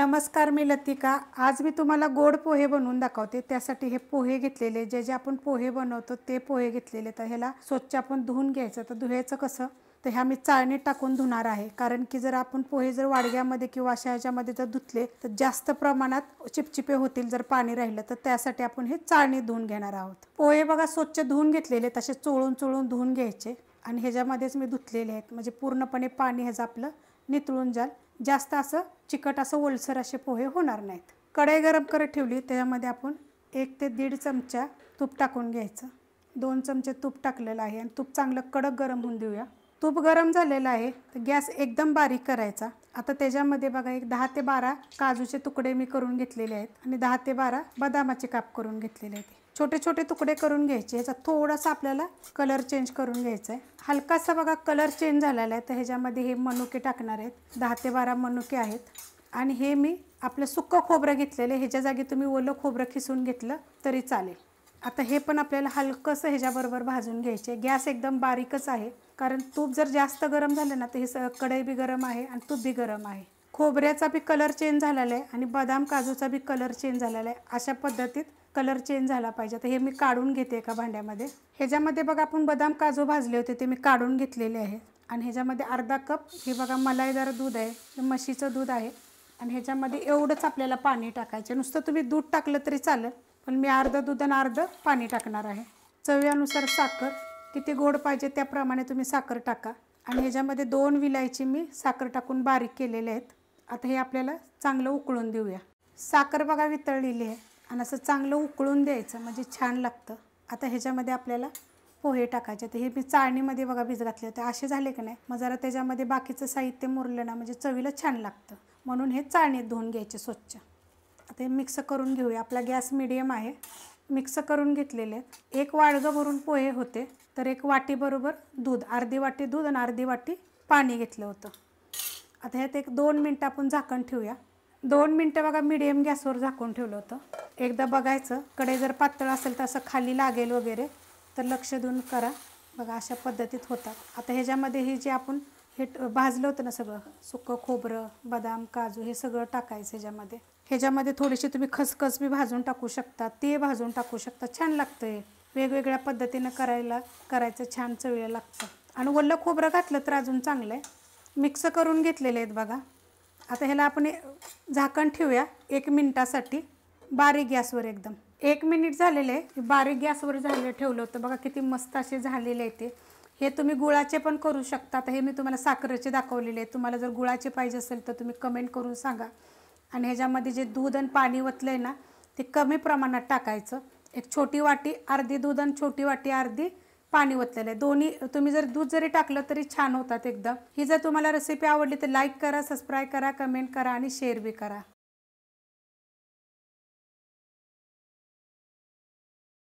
नमस्कार मी लतिका आज मी तुम्हाला गोड पोहे बनवून दाखवते त्यासाठी हे पोहे घेतलेले जे जे आपण पोहे बनवतो ते पोहे घेतलेले तर ह्याला स्वच्छ आपण धुवून घ्यायचं तर धुवायचं कसं तर ह्या मी चाळणीत टाकून धुणार आहे कारण की जर आपण पोहे जर वाडग्यामध्ये किंवा अशा ह्याच्यामध्ये जर धुतले तर जास्त प्रमाणात चिपचिपे होतील जर पाणी राहिलं तर त्यासाठी आपण हे चाळणी धुवून घेणार आहोत पोहे बघा स्वच्छ धुवून घेतलेले तसे चोळून चोळून धुवून घ्यायचे आणि ह्याच्यामध्येच मी धुतलेले आहेत म्हणजे पूर्णपणे पाणी ह्याचं आपलं नितळून जाल जास्त असं चिकट असं ओलसर असे पोहे होणार नाहीत कढई गरम करत ठेवली त्याच्यामध्ये आपण एक ते दीड चमचा तूप टाकून घ्यायचं दोन चमचे तूप टाकलेलं आहे आणि तूप चांगलं कडक गरम होऊन देऊया तूप गरम झालेलं आहे तर गॅस एकदम बारीक करायचा आता त्याच्यामध्ये बघा एक दहा ते बारा काजूचे तुकडे मी करून घेतलेले आहेत आणि दहा ते बारा बदामाचे काप करून घेतलेले आहेत छोटे छोटे तुकडे करून घ्यायचे ह्याचा थोडासा आपल्याला कलर चेंज करून घ्यायचा आहे हलकासा बघा कलर चेंज झालेला आहे तर ह्याच्यामध्ये हे मनुके टाकणार आहेत दहा ते बारा मनुके आहेत आणि हे मी आपलं सुक्कं खोबरं घेतलेलं ह्याच्या जागी तुम्ही ओलं खोबरं खिसून घेतलं तरी चालेल आता हे पण आपल्याला हलकंसं ह्याच्याबरोबर भाजून घ्यायचे गॅस एकदम बारीकच आहे कारण तूप जर जास्त गरम झालं ना तर हे स कढई बी गरम आहे आणि तूप बी गरम आहे खोबऱ्याचा बी कलर चेंज झालेला आहे आणि बदाम काजूचा बी कलर चेंज झालेला आहे अशा पद्धतीत कलर चेंज झाला पाहिजे आता हे मी काढून घेते एका भांड्यामध्ये ह्याच्यामध्ये बघा आपण बदाम काजू भाजले होते ते मी काढून घेतलेले आहे आणि ह्याच्यामध्ये अर्धा कप हे बघा मलाईदार दूध आहे हे म्हशीचं दूध आहे आणि ह्याच्यामध्ये एवढंच आपल्याला पाणी टाकायचे नुसतं तुम्ही दूध टाकलं तरी चालेल पण मी अर्धं दूध आणि अर्धं पाणी टाकणार आहे चवीनुसार साखर किती गोड पाहिजे त्याप्रमाणे तुम्ही साखर टाका आणि ह्याच्यामध्ये दोन विलायची मी साखर टाकून बारीक केलेले आहेत आता हे आपल्याला चांगलं उकळून देऊया साखर बघा वितळलेली आहे आणि असं चांगलं उकळून द्यायचं म्हणजे छान लागतं आता ह्याच्यामध्ये आपल्याला पोहे टाकायचे तर हे मी चाळणीमध्ये बघा भिज घातले होते असे झाले की नाही मग जरा त्याच्यामध्ये बाकीचं साहित्य मुरलं ना म्हणजे चवीला छान लागतं म्हणून हे चाळणीत धुवून घ्यायचे स्वच्छ आता हे मिक्स करून घेऊया आपला गॅस मिडियम आहे मिक्स करून घेतलेले एक वाळगं भरून पोहे होते तर एक वाटीबरोबर दूध अर्धी वाटी दूध आणि अर्धी वाटी पाणी घेतलं होतं आता ह्यात एक दोन मिनटं आपण झाकण ठेवूया दोन मिनटं बघा मिडियम गॅसवर झाकून ठेवलं होतं एकदा बघायचं कडे जर पातळ असेल तर असं खाली लागेल वगैरे तर लक्ष देऊन करा बघा अशा पद्धतीत होतात आता ह्याच्यामध्ये हे जे आपण हे भाजलं होतं ना सगळं सुकं खोबरं बदाम काजू हे सगळं टाकायचं ह्याच्यामध्ये ह्याच्यामध्ये थोडीशी तुम्ही खसखस बी भाजून टाकू शकता ते भाजून टाकू शकता छान लागतं हे वेगवेगळ्या पद्धतीनं करायला करायचं छान चवीला लागतं आणि वल्लं खोबरं घातलं तर अजून चांगलं आहे मिक्स करून घेतलेले आहेत बघा आता ह्याला आपण झाकण ठेवूया एक मिनटासाठी बारीक गॅसवर एकदम एक मिनिट झालेलं आहे बारीक गॅसवर झाले ठेवलं होतं बघा किती मस्त असे झालेले आहे ते हे तुम्ही गुळाचे पण करू शकता हे मी तुम्हाला साखरेचे दाखवलेले आहे तुम्हाला जर गुळाचे पाहिजे असेल तर तुम्ही कमेंट करून सांगा आणि ह्याच्यामध्ये जे दूध आणि पाणी वतलं आहे ना ते कमी प्रमाणात टाकायचं एक छोटी वाटी अर्धी दूध आणि छोटी वाटी अर्धी पाणी ओतलेलं आहे दोन्ही तुम्ही जर दूध जरी टाकलं तरी छान होतात एकदम ही जर तुम्हाला रेसिपी आवडली तर लाईक करा सबस्क्राईब करा कमेंट करा आणि शेअर बी करा